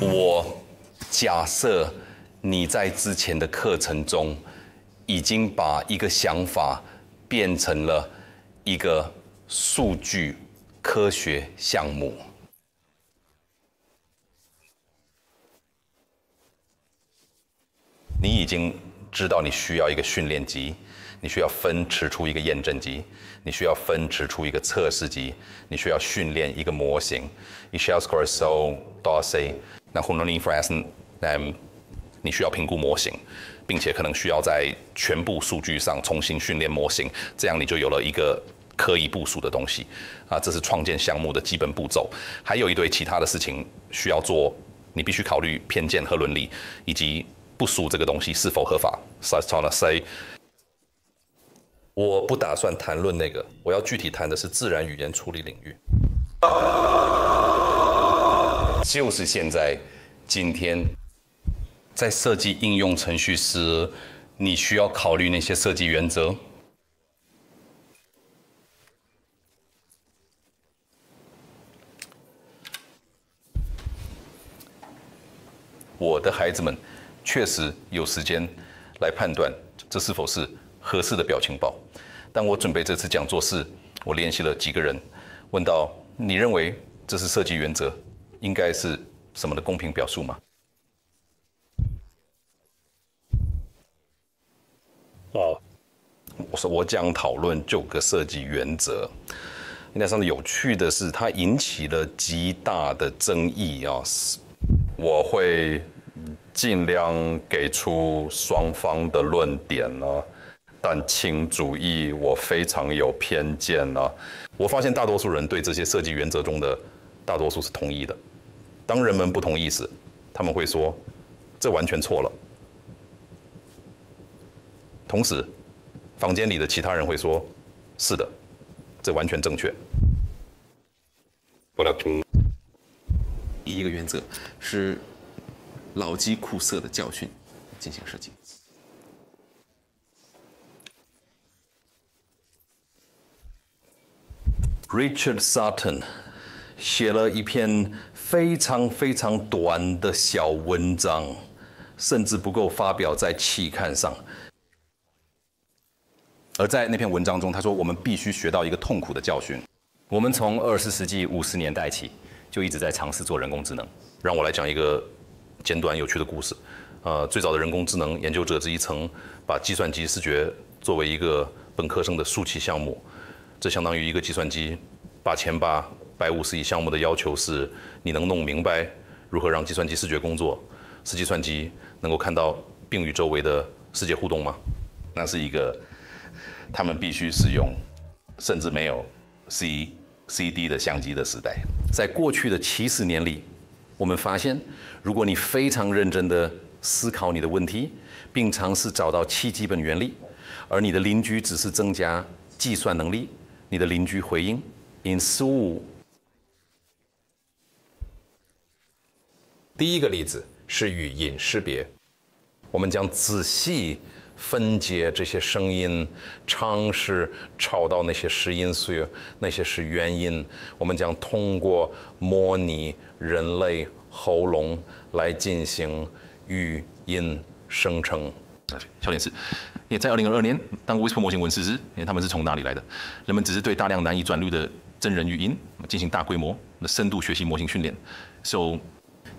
我假设你在之前的课程中，已经把一个想法变成了一个数据科学项目。已经知道你需要一个训练集，你需要分持出一个验证集，你需要分持出一个测试集，你需要训练一个模型。你 s h a l score so do say，那 h o n o r inference 那，你需要评估模型，并且可能需要在全部数据上重新训练模型，这样你就有了一个可以部署的东西。啊，这是创建项目的基本步骤。还有一堆其他的事情需要做，你必须考虑偏见和伦理，以及。不输这个东西是否合法？So I'm g o n a t say，我不打算谈论那个，我要具体谈的是自然语言处理领域。就是现在，今天，在设计应用程序时，你需要考虑那些设计原则。我的孩子们。确实有时间来判断这是否是合适的表情包，但我准备这次讲座是，我联系了几个人，问到你认为这是设计原则应该是什么的公平表述吗？哦，我说我讲讨论九个设计原则，那上面有趣的是，它引起了极大的争议啊，我会。尽量给出双方的论点呢，但请注意，我非常有偏见呢。我发现大多数人对这些设计原则中的大多数是同意的。当人们不同意时，他们会说这完全错了。同时，房间里的其他人会说，是的，这完全正确。我听。第一个原则是。老鸡苦涩的教训进行设计。Richard Sutton 写了一篇非常非常短的小文章，甚至不够发表在期刊上。而在那篇文章中，他说我们必须学到一个痛苦的教训。我们从二十世纪五十年代起就一直在尝试做人工智能。让我来讲一个。简短有趣的故事，呃，最早的人工智能研究者之一曾把计算机视觉作为一个本科生的竖起项目，这相当于一个计算机八千八百五十亿项目的要求是，你能弄明白如何让计算机视觉工作，使计算机能够看到并与周围的世界互动吗？那是一个他们必须使用甚至没有 CCD 的相机的时代，在过去的七十年里。我们发现，如果你非常认真地思考你的问题，并尝试找到七基本原理，而你的邻居只是增加计算能力，你的邻居回应。e n s u e 第一个例子是语音识别，我们将仔细。分解这些声音，尝试找到那些是音素，那些是原因。我们将通过模拟人类喉咙来进行语音生成。小点是，也在二零二二年，当 Whisper 模型问世时，他们是从哪里来的？人们只是对大量难以转录的真人语音进行大规模的深度学习模型训练。So，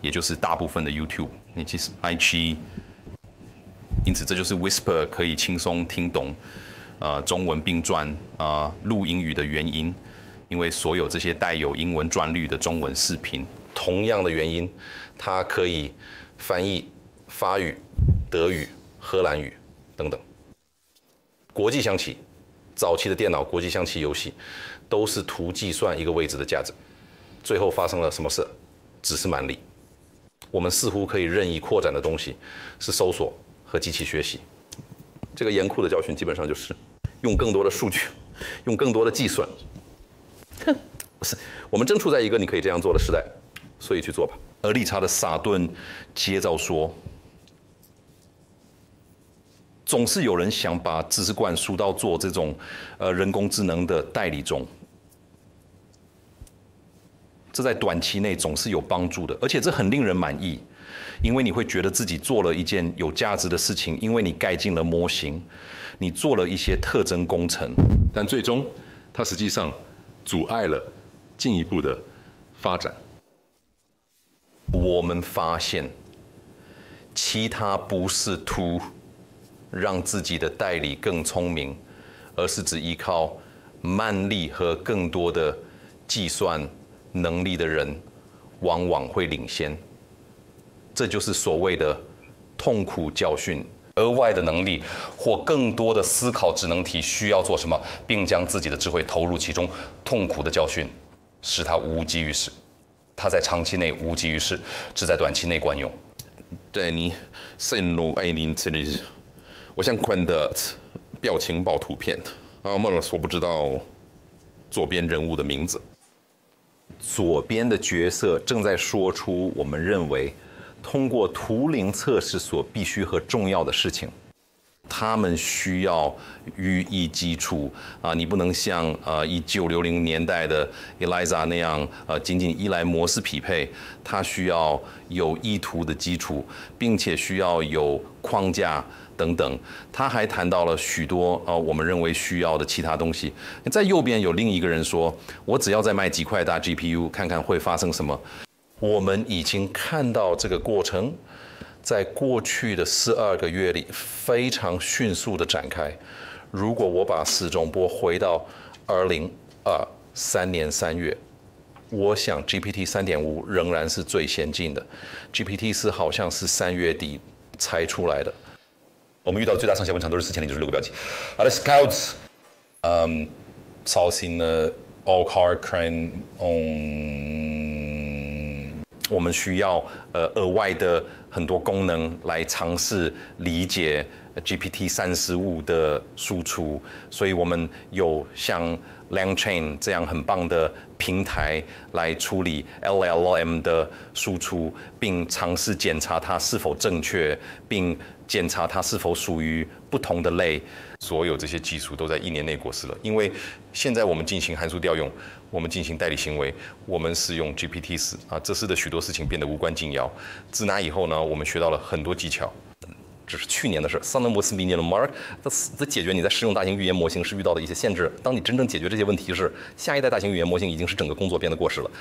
也就是大部分的 YouTube，你其实 I G。因此，这就是 Whisper 可以轻松听懂，呃，中文并转啊录英语的原因。因为所有这些带有英文转率的中文视频，同样的原因，它可以翻译法语、德语、荷兰语等等。国际象棋，早期的电脑国际象棋游戏，都是图计算一个位置的价值。最后发生了什么事？只是蛮力。我们似乎可以任意扩展的东西是搜索。和机器学习，这个严酷的教训基本上就是用更多的数据，用更多的计算。哼，不是，我们正处在一个你可以这样做的时代，所以去做吧。而利差的撒顿接着说，总是有人想把知识灌输到做这种呃人工智能的代理中，这在短期内总是有帮助的，而且这很令人满意。因为你会觉得自己做了一件有价值的事情，因为你盖进了模型，你做了一些特征工程，但最终它实际上阻碍了进一步的发展。我们发现，其他不是图让自己的代理更聪明，而是只依靠慢力和更多的计算能力的人，往往会领先。这就是所谓的痛苦教训。额外的能力或更多的思考智能体需要做什么，并将自己的智慧投入其中。痛苦的教训使他无济于事，他在长期内无济于事，只在短期内管用。对你，深入爱林这里，我想关的表情包图片啊，莫老师我不知道左边人物的名字。左边的角色正在说出我们认为。通过图灵测试所必须和重要的事情，他们需要语义基础啊，你不能像呃一九六零年代的 Eliza 那样呃仅仅依赖模式匹配，它需要有意图的基础，并且需要有框架等等。他还谈到了许多呃我们认为需要的其他东西。在右边有另一个人说：“我只要再卖几块大 GPU，看看会发生什么。”我们已经看到这个过程在过去的四二个月里非常迅速的展开。如果我把时钟拨回到二零二三年三月，我想 GPT 三点五仍然是最先进的，GPT 四好像是三月底才出来的。我们遇到最大上下文长都是四千零九十六个标记。好的 scouts, 嗯，m c a i n all car crane on. 我们需要呃额外的很多功能来尝试理解 GPT 三十五的输出，所以我们有像 LangChain 这样很棒的平台来处理 LLM 的输出，并尝试检查它是否正确，并检查它是否属于不同的类。所有这些技术都在一年内过时了，因为现在我们进行函数调用。我们进行代理行为，我们是用 GPT 四啊，这次的许多事情变得无关紧要。自那以后呢，我们学到了很多技巧。这是去年的事。萨伦伯斯米 Mark，在这解决你在使用大型语言模型时遇到的一些限制。当你真正解决这些问题时，下一代大型语言模型已经是整个工作变得过时了。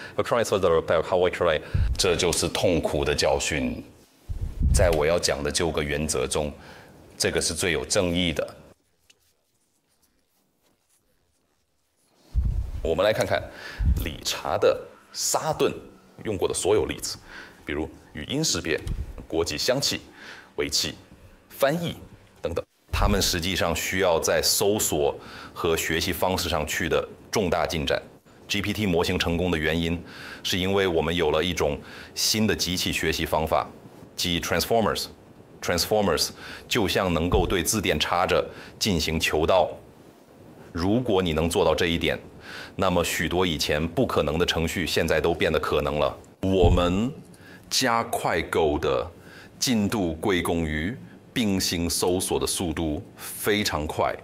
这就是痛苦的教训。在我要讲的九个原则中，这个是最有正义的。我们来看看理查的沙顿用过的所有例子，比如语音识别、国际香气、围棋、翻译等等。他们实际上需要在搜索和学习方式上去的重大进展。GPT 模型成功的原因，是因为我们有了一种新的机器学习方法，即 transformers。transformers 就像能够对字典插着进行求道。如果你能做到这一点，那么许多以前不可能的程序，现在都变得可能了。我们加快狗的进度归功于并行搜索的速度非常快。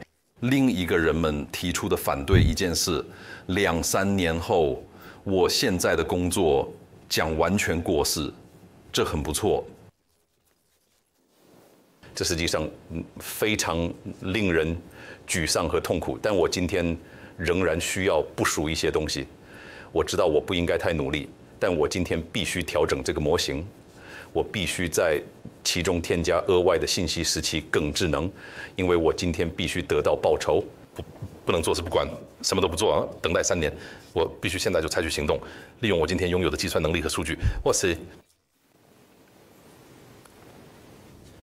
另一个人们提出的反对一件事，两三年后我现在的工作将完全过时，这很不错。这实际上非常令人沮丧和痛苦，但我今天。仍然需要部署一些东西。我知道我不应该太努力，但我今天必须调整这个模型。我必须在其中添加额外的信息，使其更智能。因为我今天必须得到报酬，不不能坐视不管，什么都不做啊！等待三年，我必须现在就采取行动，利用我今天拥有的计算能力和数据。哇塞！